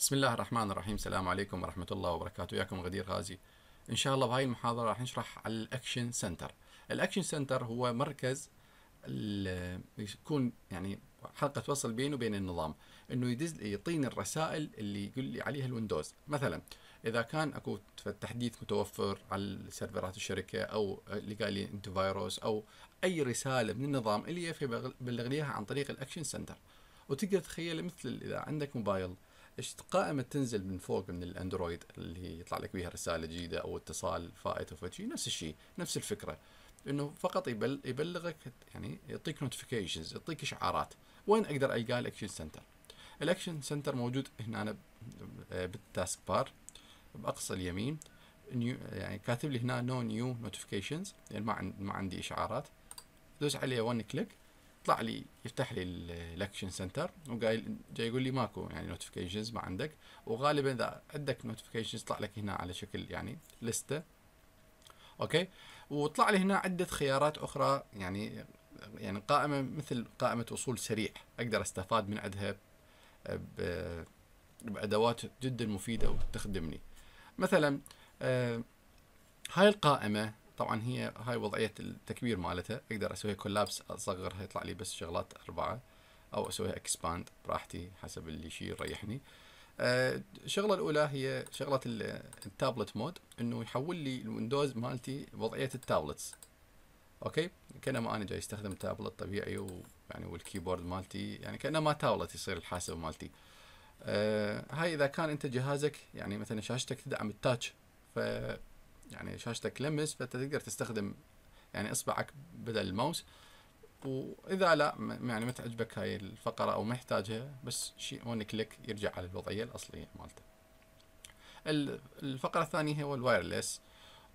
بسم الله الرحمن الرحيم السلام عليكم ورحمة الله وبركاته وياكم غدير غازي إن شاء الله بهاي المحاضرة راح نشرح على الأكشن سنتر الأكشن سنتر هو مركز يكون يعني حلقة وصل بينه وبين النظام انه يدز يعطيني الرسائل اللي يقول لي عليها الويندوز مثلا اذا كان اكو تحديث متوفر على سيرفرات الشركه او اللي قال لي انت فيروس او اي رساله من النظام اللي يبلغ ليها عن طريق الاكشن سنتر وتقدر تخيل مثل اذا عندك موبايل قائمه تنزل من فوق من الاندرويد اللي يطلع لك بها رساله جديده او اتصال فائت او شيء نفس الشيء نفس الفكره انه فقط يبل يبلغك يعني يعطيك نوتيفيكيشنز يعطيك اشعارات وين اقدر القى الاكشن سنتر الاكشن سنتر موجود هنا أنا بالتاسك بار باقصى اليمين نيو يعني كاتب لي هنا نو نيو نوتيفيكيشنز يعني ما ما عندي اشعارات دوس عليه وان كليك طلع لي يفتح لي الاكشن سنتر وقايل جاي يقول لي ماكو يعني نوتيفيكيشنز ما عندك وغالبا اذا عندك نوتيفيكيشنز يطلع لك هنا على شكل يعني لسته اوكي وطلع لي هنا عده خيارات اخرى يعني يعني قائمه مثل قائمه وصول سريع اقدر استفاد من عندها بادوات جدا مفيده وتخدمني مثلا آه، هاي القائمه طبعا هي هاي وضعيه التكبير مالتها اقدر اسويها كولابس اصغرها يطلع لي بس شغلات اربعه او اسويها اكسباند براحتي حسب اللي شيء يريحني آه، الشغله الاولى هي شغله التابلت مود انه يحول لي الويندوز مالتي وضعيه التابلتس اوكي كانما انا جاي استخدم تابلت طبيعي ويعني والكيبورد مالتي يعني كانما تابلت يصير الحاسب مالتي آه هاي اذا كان انت جهازك يعني مثلا شاشتك تدعم التاتش ف يعني شاشتك لمس فانت تقدر تستخدم يعني اصبعك بدل الماوس واذا لا يعني ما تعجبك هاي الفقره او محتاجها بس شيء هون كليك يرجع على الوضعيه الاصليه مالته الفقره الثانيه هو الوايرلس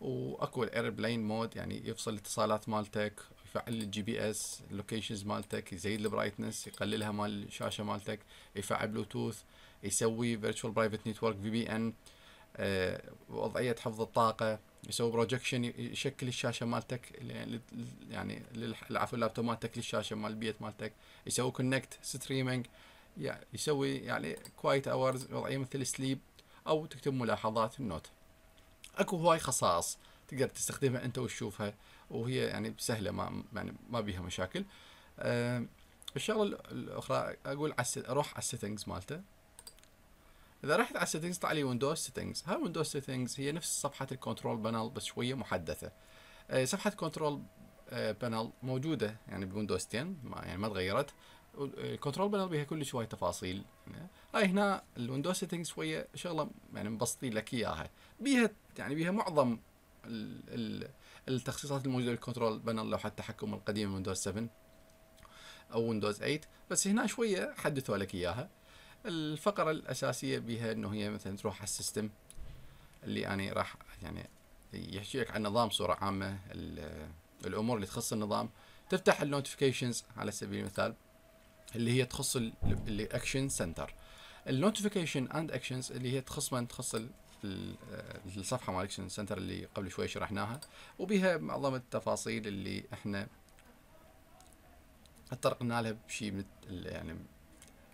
واكو الايربلين مود يعني يفصل الاتصالات مالتك يفعل الجي بي اس اللوكيشنز مالتك يزيد البرايتنس يقللها مال الشاشه مالتك يفعل بلوتوث يسوي فيرتشوال برايفت نتورك في بي ان آه، وضعيه حفظ الطاقه يسوي بروجكشن يشكل الشاشه مالتك يعني عفوا اللابتوب مالتك للشاشه مال البيت مالتك يسوي كونكت ستريمينج يسوي يعني كوايت اورز وضعيه مثل سليب او تكتب ملاحظات النوت اكو هواي خصائص تقدر تستخدمها انت وتشوفها وهي يعني سهله ما يعني ما بيها مشاكل آه، الشغله الاخرى اقول على اروح على السيتنجز مالته اذا رحت على سيتنجز طلع لي ويندوز سيتنجز هاي ويندوز سيتنجز هي نفس صفحه الكنترول بانل بس شويه محدثه آه، صفحه كنترول بانل آه، موجوده يعني بويندوز 10 ما يعني ما تغيرت الكنترول بانل بها كل شويه تفاصيل هاي هنا الويندوز سيتنجز شويه شغله يعني مبسطين لك اياها بها يعني بها معظم التخصيصات الموجوده بالكنترول بانل لوحه التحكم القديمه من ويندوز 7 او ويندوز 8 بس هنا شويه حدثوا لك اياها الفقره الاساسيه بها انه هي مثلا تروح على السيستم اللي انا راح يعني يحكي لك عن نظام صوره عامه الامور اللي تخص النظام تفتح النوتيفيكيشنز على سبيل المثال اللي هي تخص الاكشن سنتر النوتيفيكيشن اند اكشنز اللي هي تخص من تخص الصفحه مال الاكشن سنتر اللي قبل شوي شرحناها وبها معظم التفاصيل اللي احنا تطرقنا لها بشيء يعني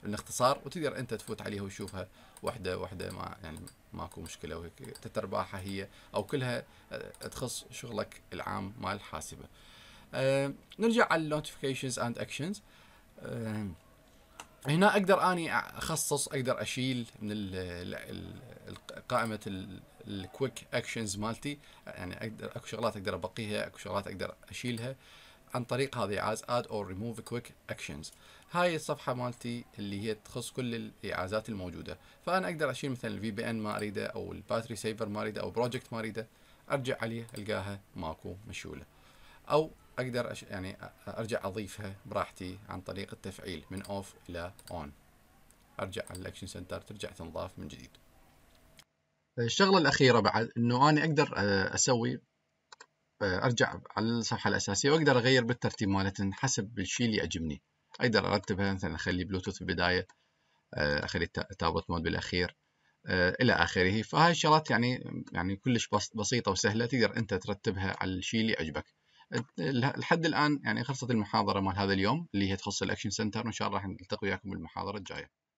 الاختصار وتقدر انت تفوت عليها وتشوفها واحده واحده ما يعني ماكو مشكله وهيك تترباحها هي او كلها آه، تخص شغلك العام مال الحاسبه. آه، نرجع على النوتيفيكيشنز اند اكشنز هنا اقدر اني اخصص اقدر اشيل من قائمه الكويك اكشنز مالتي يعني اقدر اكو شغلات اقدر ابقيها اكو شغلات اقدر اشيلها أه عن طريق هذه عاز اد اور ريموف كويك اكشنز هاي الصفحه مالتي اللي هي تخص كل الاعازات الموجوده فانا اقدر اشيل مثلا الفي بي ان ما اريده او الباتري سيفر ما اريده او بروجكت ما اريده ارجع عليه القاها ماكو مشوله او اقدر أش... يعني ارجع اضيفها براحتي عن طريق التفعيل من اوف الى اون ارجع على الاكشن سنتر ترجع تنضاف من جديد الشغله الاخيره بعد انه انا اقدر آه، اسوي ارجع على الصفحه الاساسيه واقدر اغير بالترتيب مالتن حسب الشيء اللي يعجبني اقدر ارتبها مثلا اخلي بلوتوث بالبدايه آه، اخلي تابوت مود بالاخير آه، الى اخره فهاي الشغلات يعني يعني كلش بسيطه وسهله تقدر انت ترتبها على الشيء اللي يعجبك لحد الان يعني خلصت المحاضره مال هذا اليوم اللي هي تخص الاكشن سنتر وان شاء الله راح نلتقي وياكم بالمحاضره الجايه